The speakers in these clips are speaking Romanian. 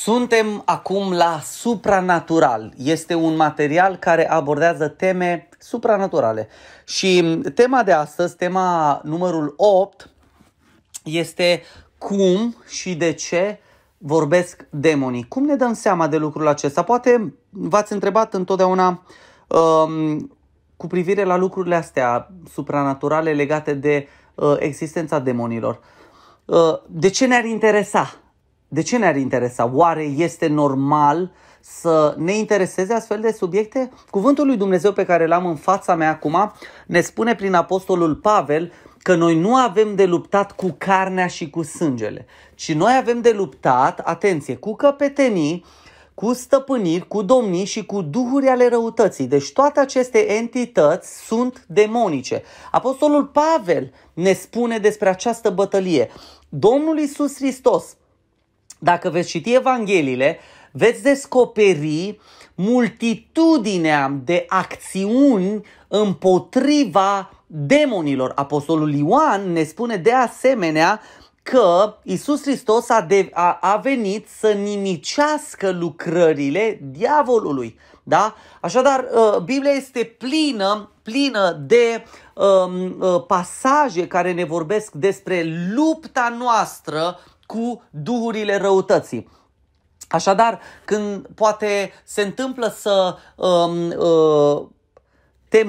Suntem acum la supranatural. Este un material care abordează teme supranaturale. Și tema de astăzi, tema numărul 8, este cum și de ce vorbesc demonii. Cum ne dăm seama de lucrul acesta? Poate v-ați întrebat întotdeauna um, cu privire la lucrurile astea supranaturale legate de uh, existența demonilor. Uh, de ce ne-ar interesa? De ce ne-ar interesa? Oare este normal să ne intereseze astfel de subiecte? Cuvântul lui Dumnezeu pe care l-am în fața mea acum ne spune prin Apostolul Pavel că noi nu avem de luptat cu carnea și cu sângele, ci noi avem de luptat, atenție, cu căpetenii, cu stăpâniri, cu domnii și cu duhuri ale răutății. Deci toate aceste entități sunt demonice. Apostolul Pavel ne spune despre această bătălie. Domnul Isus Hristos dacă veți citi Evangheliile, veți descoperi multitudinea de acțiuni împotriva demonilor. Apostolul Ioan ne spune de asemenea că Isus Hristos a, de, a, a venit să nimicească lucrările diavolului. Da? Așadar, ă, Biblia este plină, plină de um, pasaje care ne vorbesc despre lupta noastră cu duhurile răutății. Așadar, când poate se întâmplă să um, uh, te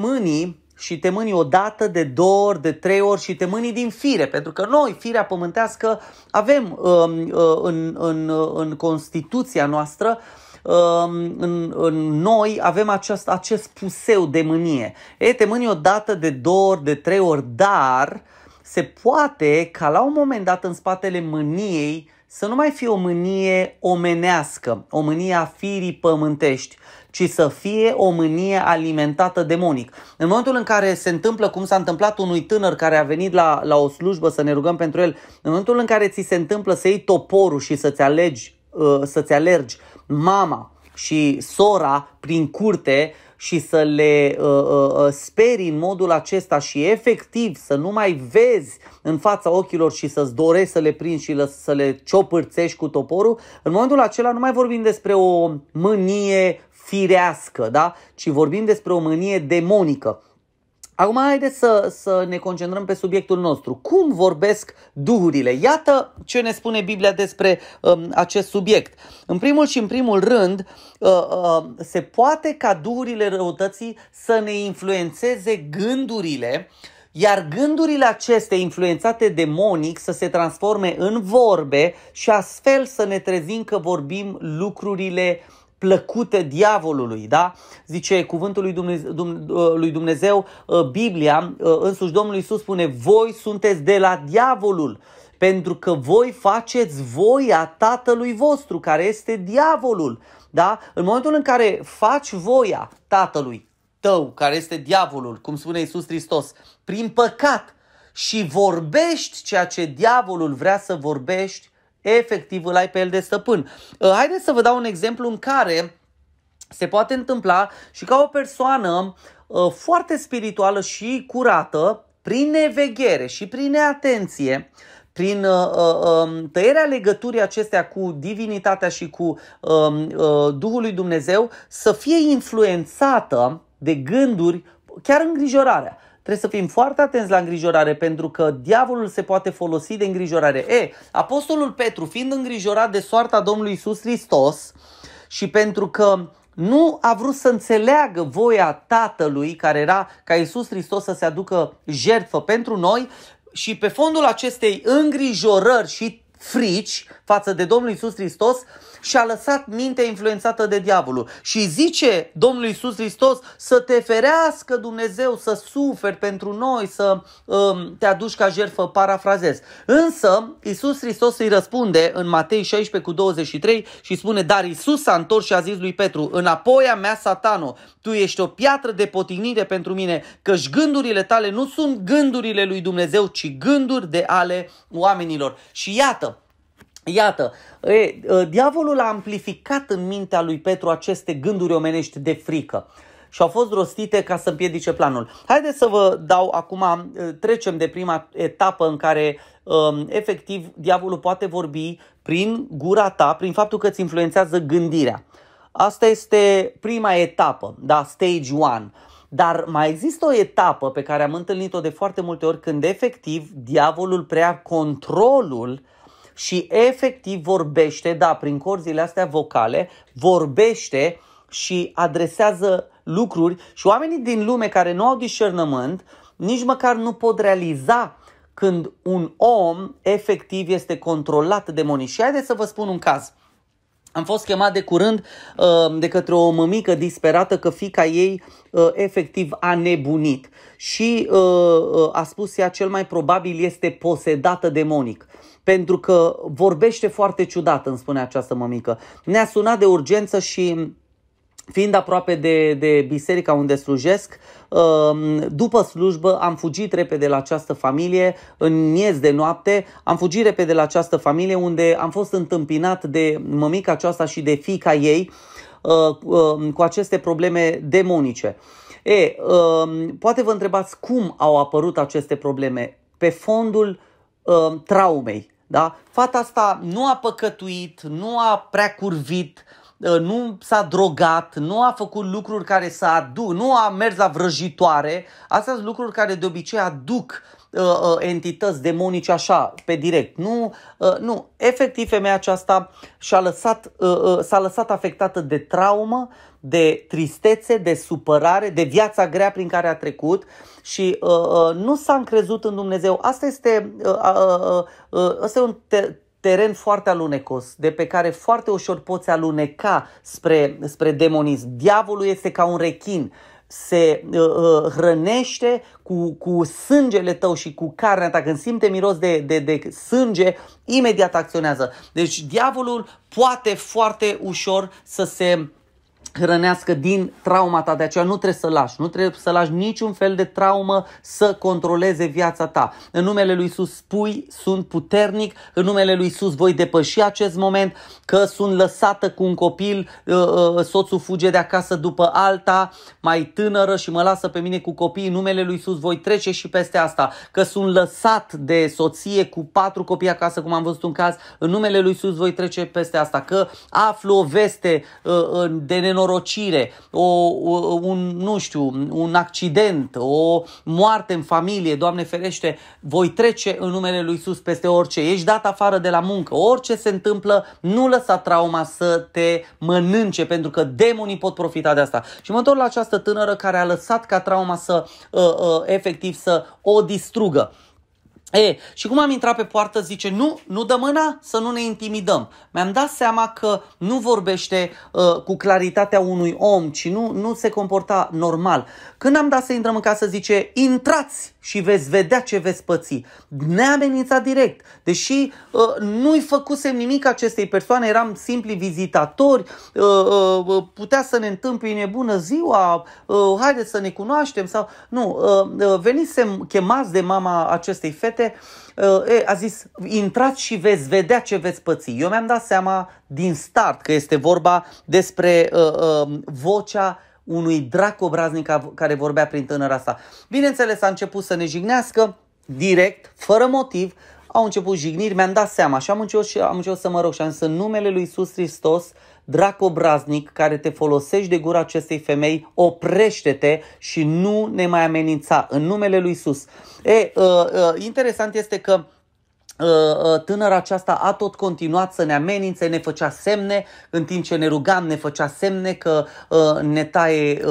și te mâni de două ori, de trei ori și te mâni din fire, pentru că noi, firea pământească, avem um, uh, în, în, în Constituția noastră um, în, în noi avem acest, acest puseu de mânie. E, te mâni de două ori, de trei ori, dar uh, se poate ca la un moment dat în spatele mâniei să nu mai fie o mânie omenească, o mânie a firii pământești, ci să fie o mânie alimentată demonic. În momentul în care se întâmplă cum s-a întâmplat unui tânăr care a venit la, la o slujbă să ne rugăm pentru el, în momentul în care ți se întâmplă să iei toporul și să-ți alegi, uh, să-ți alergi mama, și sora prin curte și să le uh, uh, uh speri în modul acesta și efectiv să nu mai vezi în fața ochilor și să-ți dorești să le prinzi și lă- să le ciopârțești cu toporul, în momentul acela nu mai vorbim despre o mânie firească, da? ci vorbim despre o mânie demonică. Acum haideți să, să ne concentrăm pe subiectul nostru. Cum vorbesc duhurile? Iată ce ne spune Biblia despre um, acest subiect. În primul și în primul rând, uh, uh, se poate ca duhurile răutății să ne influențeze gândurile, iar gândurile acestea influențate demonic să se transforme în vorbe și astfel să ne trezim că vorbim lucrurile uh, plăcute diavolului, da? Zice cuvântul lui Dumnezeu, uh, lui Dumnezeu uh, Biblia, uh, însuși Domnul Iisus spune, voi sunteți de la diavolul, pentru că voi faceți voia tatălui vostru, care este diavolul, da? În momentul în care faci voia tatălui tău, care este diavolul, cum spune Iisus Hristos, prin păcat și vorbești ceea ce diavolul vrea să vorbești, efectiv îl ai pe el de stăpân. Uh, haideți să vă dau un exemplu în care se poate întâmpla și ca o persoană uh, foarte spirituală și curată, prin neveghere și prin neatenție, prin uh, uh, um, tăierea legăturii acestea cu divinitatea și cu uh, uh, Duhul lui Dumnezeu, să fie influențată de gânduri, chiar îngrijorarea. Trebuie să fim foarte atenți la îngrijorare, pentru că diavolul se poate folosi de îngrijorare. E, apostolul Petru, fiind îngrijorat de soarta Domnului Isus Hristos și pentru că nu a vrut să înțeleagă voia tatălui care era ca Iisus Hristos să se aducă jertfă pentru noi și pe fondul acestei îngrijorări și frici față de Domnul Isus Hristos și a lăsat mintea influențată de diavolul. Și zice Domnul Isus Hristos să te ferească Dumnezeu să suferi pentru noi, să um, te aduci ca jertfă, parafrazez. Însă Isus Hristos îi răspunde în Matei 16 cu 23 și spune, dar Isus s-a întors și a zis lui Petru, înapoi a mea satano, tu ești o piatră de potignire pentru mine, căci gândurile tale nu sunt gândurile lui Dumnezeu, ci gânduri de ale oamenilor. Și iată, Iată, e, diavolul a amplificat în mintea lui Petru aceste gânduri omenești de frică și au fost rostite ca să împiedice planul. Haideți să vă dau acum, trecem de prima etapă în care efectiv diavolul poate vorbi prin gura ta, prin faptul că îți influențează gândirea. Asta este prima etapă, da, stage one. Dar mai există o etapă pe care am întâlnit-o de foarte multe ori când efectiv diavolul preia controlul și efectiv vorbește, da, prin corzile astea vocale, vorbește și adresează lucruri și oamenii din lume care nu au discernământ nici măcar nu pot realiza când un om efectiv este controlat demonii. Și haideți să vă spun un caz. Am fost chemat de curând uh, de către o mămică disperată că fica ei uh, efectiv a nebunit și uh, a spus ea cel mai probabil este posedată demonic pentru că vorbește foarte ciudat, îmi spune această mămică. Ne-a sunat de urgență și fiind aproape de, de biserica unde slujesc, um, după slujbă am fugit repede la această familie, în miez de noapte, am fugit repede la această familie unde am fost întâmpinat de mămica aceasta și de fica ei uh, um, cu aceste probleme demonice. E, um, poate vă întrebați cum au apărut aceste probleme pe fondul traumei. Da? Fata asta nu a păcătuit, nu a prea curvit, uh, nu s-a drogat, nu a făcut lucruri care să aduc, nu a mers la vrăjitoare. Astea sunt lucruri care de obicei aduc entități demonice așa, pe direct. Nu, nu. efectiv femeia aceasta și-a lăsat, s-a lăsat afectată de traumă, de tristețe, de supărare, de viața grea prin care a trecut și nu s-a încrezut în Dumnezeu. Asta este, asta este un teren foarte alunecos, de pe care foarte ușor poți aluneca spre, spre demonism. Diavolul este ca un rechin, se uh, uh, hrănește cu, cu sângele tău și cu carnea ta. Când simte miros de, de, de sânge, imediat acționează. Deci diavolul poate foarte ușor să se hrănească din trauma ta, de aceea nu trebuie să lași, nu trebuie să lași niciun fel de traumă să controleze viața ta. În numele lui Isus spui, sunt puternic, în numele lui Isus voi depăși acest moment, că sunt lăsată cu un copil, uh, uh, soțul fuge de acasă după alta, mai tânără și mă lasă pe mine cu copii, în numele lui Isus voi trece și peste asta, că sunt lăsat de soție cu patru copii acasă, cum am văzut un caz, în numele lui Isus voi trece peste asta, că aflu o veste uh, de nenorocire nenorocire, o, o, un, nu știu, un accident, o moarte în familie, Doamne ferește, voi trece în numele Lui Iisus peste orice. Ești dat afară de la muncă, orice se întâmplă, nu lăsa trauma să te mănânce, pentru că demonii pot profita de asta. Și mă întorc la această tânără care a lăsat ca trauma să, uh, uh, efectiv, să o distrugă. E, și cum am intrat pe poartă, zice, nu, nu dă mâna să nu ne intimidăm. Mi-am dat seama că nu vorbește uh, cu claritatea unui om, ci nu, nu se comporta normal. Când am dat să intrăm în casă, zice, intrați! și veți vedea ce veți păți. Neamenințat direct. Deși uh, nu-i făcusem nimic acestei persoane, eram simpli vizitatori, uh, uh, uh putea să ne întâmpine bună ziua, uh, haideți să ne cunoaștem. sau Nu, uh, uh venisem chemați de mama acestei fete, uh, a zis, intrați și veți vedea ce veți păți. Eu mi-am dat seama din start că este vorba despre uh, uh, vocea unui drac obraznic care vorbea prin tânăra asta. Bineînțeles, a început să ne jignească direct, fără motiv, au început jigniri, mi-am dat seama și am început, și am început să mă rog și am zis în numele lui Iisus Hristos, dracobraznic care te folosești de gura acestei femei, oprește-te și nu ne mai amenința, în numele lui Iisus. E, uh, uh, interesant este că Uh, uh, tânăra aceasta a tot continuat să ne amenințe, ne făcea semne, în timp ce ne rugam, ne făcea semne că uh, ne taie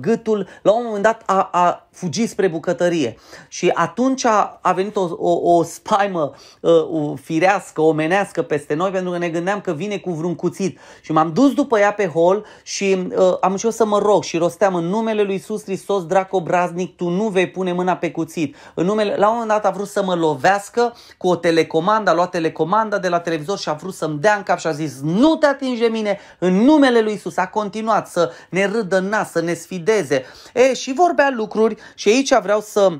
gâtul. La un moment dat a, a fugi spre bucătărie. Și atunci a venit o, o, o spaimă ă, o firească, omenească peste noi, pentru că ne gândeam că vine cu vreun cuțit. Și m-am dus după ea pe hol și uh, am început să mă rog și rosteam în numele lui Iisus Hristos, dracobraznic, tu nu vei pune mâna pe cuțit. În numele, la un moment dat a vrut să mă lovească cu o telecomandă, a luat telecomanda de la televizor și a vrut să-mi dea în cap și a zis, nu te atinge mine, în numele lui Iisus. A continuat să ne râdă nas, să ne sfideze. E, și vorbea lucruri și aici vreau să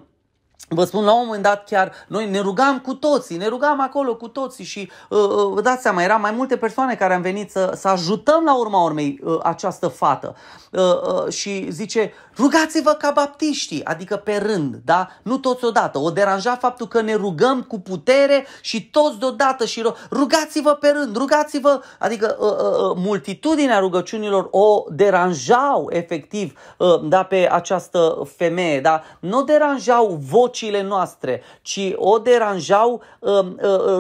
Vă spun, la un moment dat chiar noi ne rugam cu toții, ne rugam acolo cu toții și uh, uh, vă dați seama, erau mai multe persoane care am venit să, să ajutăm la urma urmei uh, această fată. Uh, uh, și zice, rugați-vă ca baptiștii, adică pe rând, da? Nu toți odată. O deranja faptul că ne rugăm cu putere și toți deodată și rugați-vă pe rând, rugați-vă, adică uh, uh, uh, multitudinea rugăciunilor o deranjau efectiv, uh, da, pe această femeie, da? Nu deranjau voci vocile noastre, ci o deranjau uh, uh,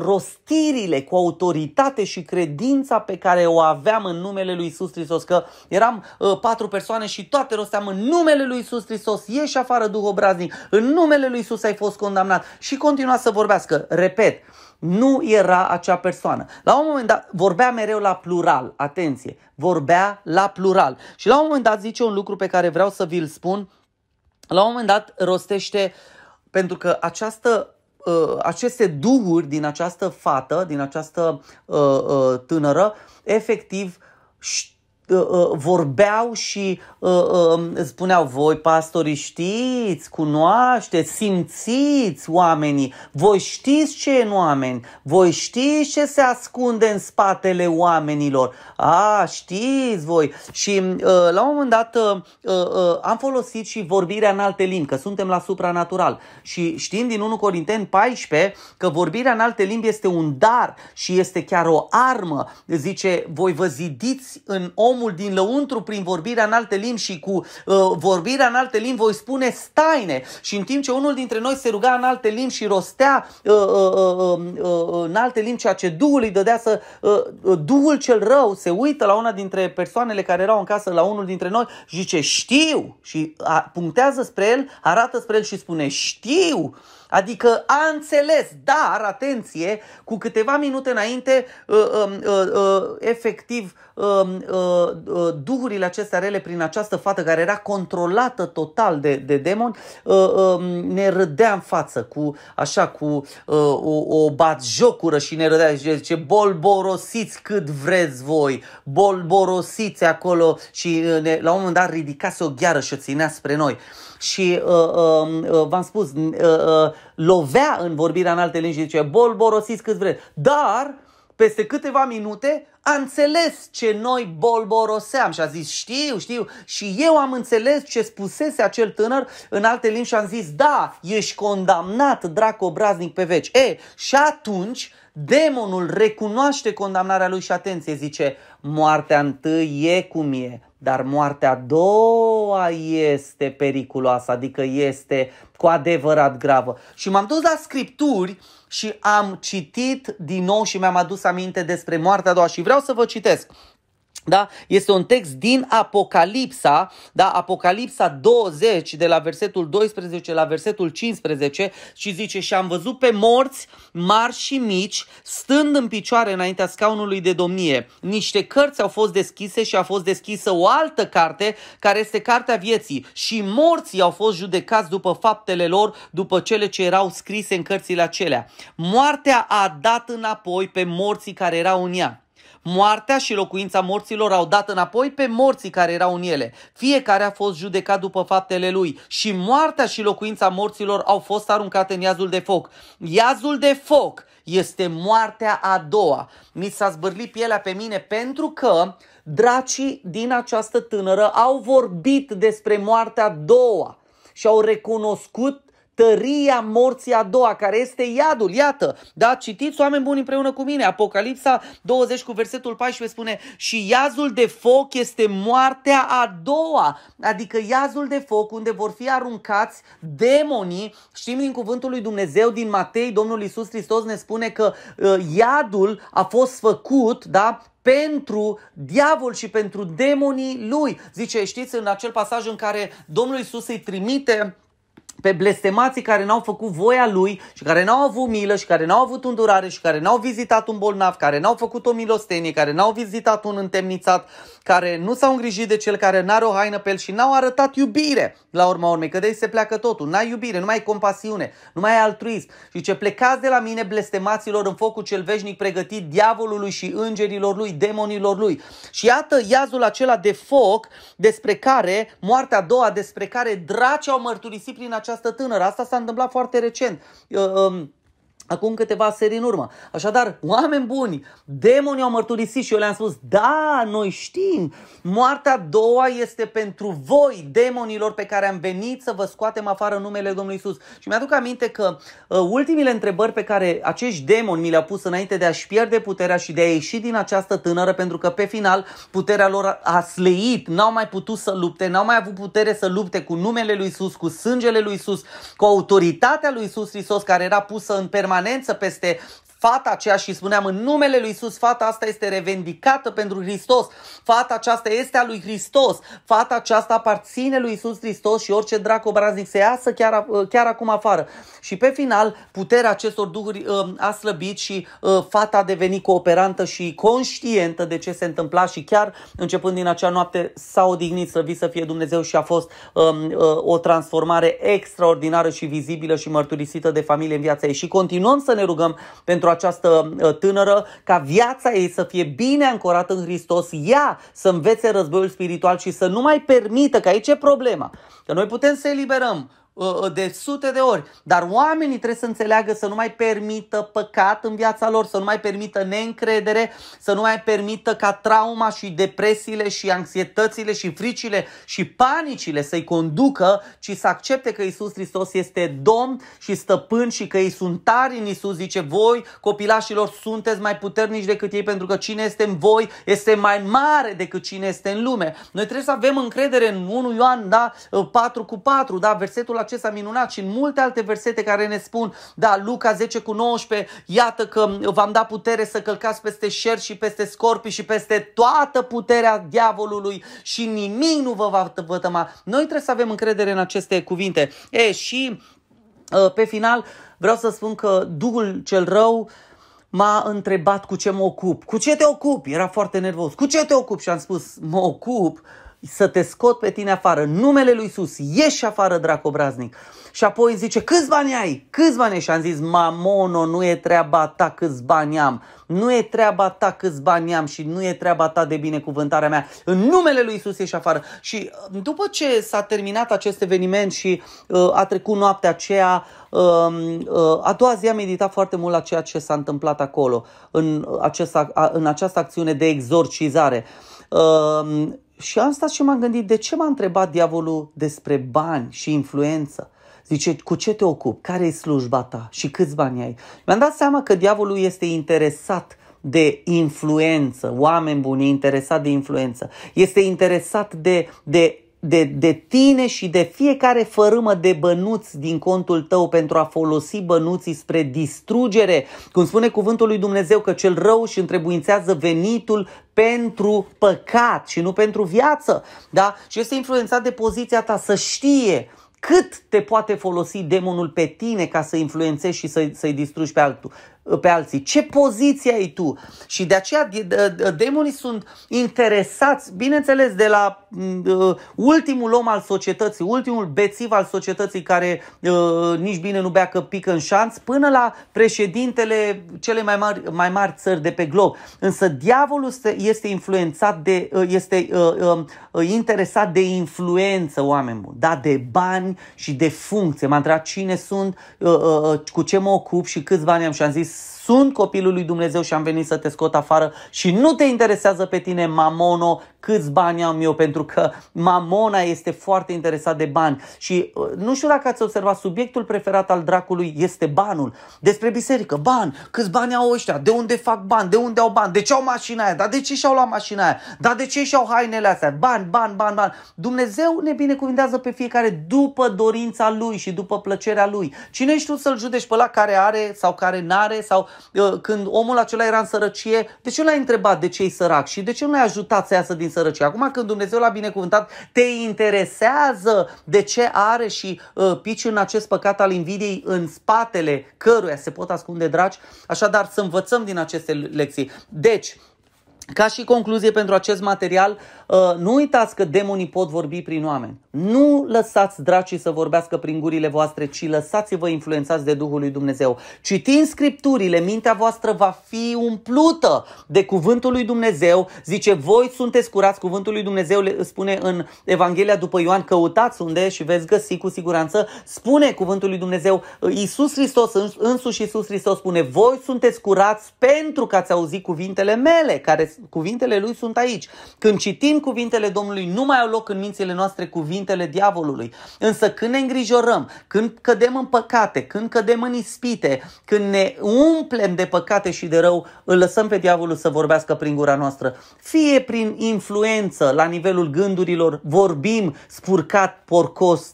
rostirile cu autoritate și credința pe care o aveam în numele lui Isus Hristos. Că eram uh, patru persoane și toate rosteam în numele lui Isus Hristos, ieși afară Duh obraznic, în numele lui Isus ai fost condamnat și continua să vorbească. Repet, nu era acea persoană. La un moment dat vorbea mereu la plural, atenție, vorbea la plural. Și la un moment dat zice un lucru pe care vreau să vi-l spun. La un moment dat rostește uh, pentru că această uh, aceste duhuri din această fată, din această uh, uh, tânără, efectiv știu Uh, uh, vorbeau și uh, um, spuneau voi pastorii știți, cunoașteți, simțiți oamenii, voi știți ce e în oameni, voi știți ce se ascunde în spatele oamenilor, a, știți voi. Și la un moment dat am folosit și vorbirea în alte limbi, că suntem la supranatural și știm din 1 Corinteni 14 că vorbirea în alte limbi este un dar și este chiar o armă, zice voi vă zidiți în om omul din lăuntru prin vorbirea în alte limbi și cu uh, vorbirea în alte limbi voi spune staine. Și în timp ce unul dintre noi se ruga în alte limbi și rostea uh, uh, uh, uh, uh în alte limbi ceea ce Duhul îi dădea să... Uh, uh, Duhul cel rău se uită la una dintre persoanele care erau în casă, la unul dintre noi și zice știu și a, punctează spre el, arată spre el și spune știu Adică a înțeles, dar, atenție, cu câteva minute înainte, uh, um, uh, uh, efectiv, um, duhurile acestea rele prin această fată care era controlată total de, de demoni, um, ne râdea în față cu, așa, cu o, o batjocură și ne râdea și zice, bolborosiți cât vreți voi, bolborosiți acolo și ne, la un moment dat ridicase o gheară și o ținea spre noi și uh, uh, uh, v-am spus, uh, uh, lovea în vorbirea în alte limbi și zice, bol cât vreți. Dar, peste câteva minute, a înțeles ce noi bolboroseam și a zis știu, știu și eu am înțeles ce spusese acel tânăr în alte limbi și am zis da, ești condamnat dracu obraznic pe veci. E, și atunci demonul recunoaște condamnarea lui și atenție zice moartea întâi e cum e, dar moartea a doua este periculoasă, adică este cu adevărat gravă. Și m-am dus la scripturi și am citit din nou și mi-am adus aminte despre moartea a doua și vreau să vă citesc da? Este un text din Apocalipsa, da? Apocalipsa 20, de la versetul 12 la versetul 15 și zice Și am văzut pe morți mari și mici stând în picioare înaintea scaunului de domnie. Niște cărți au fost deschise și a fost deschisă o altă carte care este Cartea Vieții și morții au fost judecați după faptele lor, după cele ce erau scrise în cărțile acelea. Moartea a dat înapoi pe morții care erau în ea. Moartea și locuința morților au dat înapoi pe morții care erau în ele. Fiecare a fost judecat după faptele lui și moartea și locuința morților au fost aruncate în iazul de foc. Iazul de foc este moartea a doua. Mi s-a zbârlit pielea pe mine pentru că dracii din această tânără au vorbit despre moartea a doua și au recunoscut tăria morții a doua, care este iadul. Iată, da, citiți oameni buni împreună cu mine. Apocalipsa 20 cu versetul 14 spune și iazul de foc este moartea a doua, adică iazul de foc unde vor fi aruncați demonii. Știm din cuvântul lui Dumnezeu, din Matei, Domnul Iisus Hristos ne spune că uh, iadul a fost făcut, da, pentru diavol și pentru demonii lui. Zice, știți, în acel pasaj în care Domnul Isus îi trimite pe blestemații care n-au făcut voia lui și care n-au avut milă și care n-au avut îndurare și care n-au vizitat un bolnav, care n-au făcut o milostenie, care n-au vizitat un întemnițat, care nu s-au îngrijit de cel care n-are o haină pe el și n-au arătat iubire la urma urmei, că de aici se pleacă totul. N-ai iubire, nu mai ai compasiune, nu mai ai altruism. Și ce plecați de la mine blestemaților în focul cel veșnic pregătit diavolului și îngerilor lui, demonilor lui. Și iată iazul acela de foc despre care, moartea a doua, despre care draci au mărturisit prin acest această tânără. Asta s-a întâmplat foarte recent. Uh, um, acum câteva serii în urmă. Așadar, oameni buni, demonii au mărturisit și eu le-am spus, da, noi știm, moartea a doua este pentru voi, demonilor pe care am venit să vă scoatem afară în numele Domnului Isus. Și mi-aduc aminte că uh, ultimile întrebări pe care acești demoni mi le-au pus înainte de a-și pierde puterea și de a ieși din această tânără, pentru că pe final puterea lor a sleit, n-au mai putut să lupte, n-au mai avut putere să lupte cu numele lui Isus, cu sângele lui Isus, cu autoritatea lui Isus Hristos care era pusă în permanență permanență peste fata aceea și spuneam în numele lui Isus, fata asta este revendicată pentru Hristos, fata aceasta este a lui Hristos, fata aceasta aparține lui Isus Hristos și orice drac obraznic se iasă chiar, chiar acum afară. Și pe final, puterea acestor duhuri ă, a slăbit și ă, fata a devenit cooperantă și conștientă de ce se întâmpla și chiar începând din acea noapte s-a odihnit, vii să fie Dumnezeu și a fost ă, o transformare extraordinară și vizibilă și mărturisită de familie în viața ei. Și continuăm să ne rugăm pentru pentru această uh, tânără, ca viața ei să fie bine ancorată în Hristos, ea să învețe războiul spiritual și să nu mai permită, că aici e problema, că noi putem să eliberăm Ă, ă, de sute de ori. Dar oamenii trebuie să înțeleagă să nu mai permită păcat în viața lor, să nu mai permită neîncredere, să nu mai permită ca trauma și depresiile și anxietățile și fricile și panicile să-i conducă, ci să accepte că Isus Hristos este Domn și stăpân și că ei sunt tari în Isus. Zice, voi copilașilor sunteți mai puternici decât ei pentru că cine este în voi este mai mare decât cine este în lume. Noi trebuie să avem încredere în 1 Ioan, da, 4 cu 4, da, versetul la acesta minunat și în multe alte versete care ne spun, da, Luca 10 cu 19, iată că v-am dat putere să călcați peste șerpi și peste scorpii și peste toată puterea diavolului și nimic nu vă va vătăma. Noi trebuie să avem încredere în aceste cuvinte. E, și uh, pe final vreau să spun că Duhul cel rău m-a întrebat cu ce mă ocup. Cu ce te ocupi? Era foarte nervos. Cu ce te ocupi? Și am spus, mă ocup să te scot pe tine afară, numele lui Iisus, ieși afară, dracobraznic. Și apoi îmi zice, câți bani ai? Câți bani ai? Și am zis, mamono, nu e treaba ta câți bani am. Nu e treaba ta câți bani am și nu e treaba ta de binecuvântarea mea. În numele lui Isus ieși afară. Și uh, după ce s-a terminat acest eveniment și uh, a trecut noaptea aceea, uh, uh, a doua zi am meditat foarte mult la ceea ce s-a întâmplat acolo, în, uh, acest, în această acțiune de exorcizare. Uh, și am stat și m-am gândit de ce m-a întrebat diavolul despre bani și influență. Zice, cu ce te ocupi? Care e slujba ta? Și câți bani ai? Mi-am dat seama că diavolul este interesat de influență, oameni buni, interesat de influență, este interesat de, de de, de tine și de fiecare fărâmă de bănuți din contul tău pentru a folosi bănuții spre distrugere. Cum spune cuvântul lui Dumnezeu că cel rău își întrebuințează venitul pentru păcat și nu pentru viață. Da? Și este influențat de poziția ta să știe cât te poate folosi demonul pe tine ca să influențezi și să, să-i distrugi pe altul pe alții, ce poziție ai tu. Și de aceea demonii sunt interesați, bineînțeles, de la mm, ultimul om al societății, ultimul bețiv al societății care uh, nici bine nu bea că pică în șanț, până la președintele cele mai mari, mai mari țări de pe glob. Însă diavolul este influențat de, uh, este uh, um, interesat de influență, oameni buni, da, de bani și de funcție. M-a întrebat cine sunt, cu ce mă ocup și câți bani am și am zis sunt copilul lui Dumnezeu și am venit să te scot afară și nu te interesează pe tine mamono câți bani am eu, pentru că mamona este foarte interesat de bani. Și uh, nu știu dacă ați observat, subiectul preferat al dracului este banul. Despre biserică, bani, câți bani au ăștia, de unde fac bani, de unde au bani, de ce au mașina aia, dar de ce și-au luat mașina aia, dar de ce și-au hainele astea, bani, bani, bani, bani. Dumnezeu ne binecuvintează pe fiecare după dorința lui și după plăcerea lui. Cine ești tu să-l judești pe la care are sau care n-are sau uh, când omul acela era în sărăcie, de ce l-ai întrebat de ce e sărac și de ce nu l-ai ajutat să iasă din din sărăcie. Acum când Dumnezeu l-a binecuvântat, te interesează de ce are și uh, pici în acest păcat al invidiei în spatele căruia se pot ascunde dragi. Așadar să învățăm din aceste lecții. Deci, ca și concluzie pentru acest material, uh, nu uitați că demonii pot vorbi prin oameni. Nu lăsați dracii să vorbească prin gurile voastre, ci lăsați-vă influențați de Duhul lui Dumnezeu. Citind scripturile, mintea voastră va fi umplută de cuvântul lui Dumnezeu. Zice, voi sunteți curați, cuvântul lui Dumnezeu le spune în Evanghelia după Ioan, căutați unde și veți găsi cu siguranță. Spune cuvântul lui Dumnezeu, Iisus Hristos, însuși Iisus Hristos spune, voi sunteți curați pentru că ați auzit cuvintele mele, care cuvintele lui sunt aici. Când citim cuvintele Domnului, nu mai au loc în mințile noastre cuvinte cuvintele diavolului. Însă când ne îngrijorăm, când cădem în păcate, când cădem în ispite, când ne umplem de păcate și de rău, îl lăsăm pe diavolul să vorbească prin gura noastră. Fie prin influență la nivelul gândurilor, vorbim spurcat, porcos,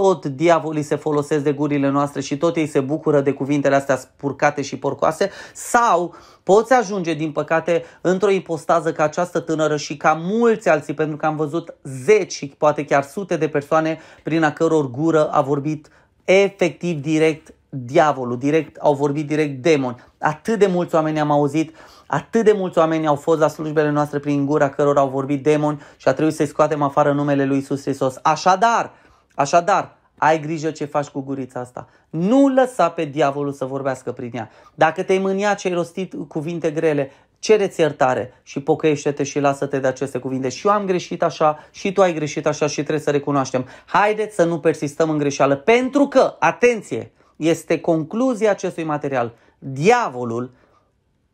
tot diavolii se folosesc de gurile noastre și tot ei se bucură de cuvintele astea spurcate și porcoase sau poți ajunge din păcate într-o impostază ca această tânără și ca mulți alții pentru că am văzut zeci și poate chiar sute de persoane prin a căror gură a vorbit efectiv direct diavolul, direct, au vorbit direct demoni. Atât de mulți oameni am auzit, atât de mulți oameni au fost la slujbele noastre prin gura cărora au vorbit demoni și a trebuit să-i scoatem afară numele lui Iisus Hristos. Așadar, Așadar, ai grijă ce faci cu gurița asta. Nu lăsa pe diavolul să vorbească prin ea. Dacă te-ai mânia ce ai rostit cuvinte grele, cereți iertare și pocăiește-te și lasă-te de aceste cuvinte. Și eu am greșit așa, și tu ai greșit așa și trebuie să recunoaștem. Haideți să nu persistăm în greșeală, pentru că, atenție, este concluzia acestui material. Diavolul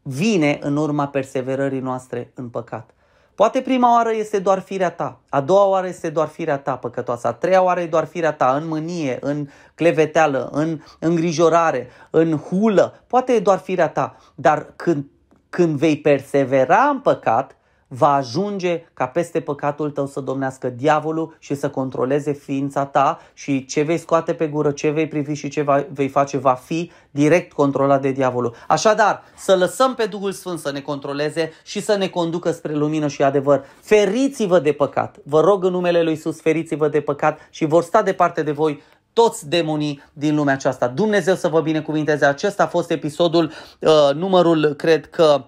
vine în urma perseverării noastre în păcat. Poate prima oară este doar firea ta, a doua oară este doar firea ta păcătoasă, a treia oară e doar firea ta în mânie, în cleveteală, în îngrijorare, în hulă, poate e doar firea ta, dar când, când vei persevera în păcat, va ajunge ca peste păcatul tău să domnească diavolul și să controleze ființa ta și ce vei scoate pe gură, ce vei privi și ce va, vei face va fi direct controlat de diavolul. Așadar, să lăsăm pe Duhul Sfânt să ne controleze și să ne conducă spre lumină și adevăr. Feriți-vă de păcat. Vă rog în numele lui Isus, feriți-vă de păcat și vor sta departe de voi toți demonii din lumea aceasta. Dumnezeu să vă binecuvinteze. Acesta a fost episodul uh, numărul, cred că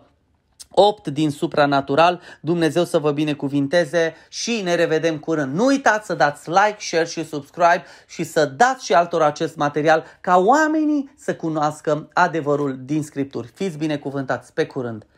8 din supranatural, Dumnezeu să vă binecuvinteze și ne revedem curând. Nu uitați să dați like, share și subscribe și să dați și altor acest material ca oamenii să cunoască adevărul din Scripturi. Fiți binecuvântați, pe curând!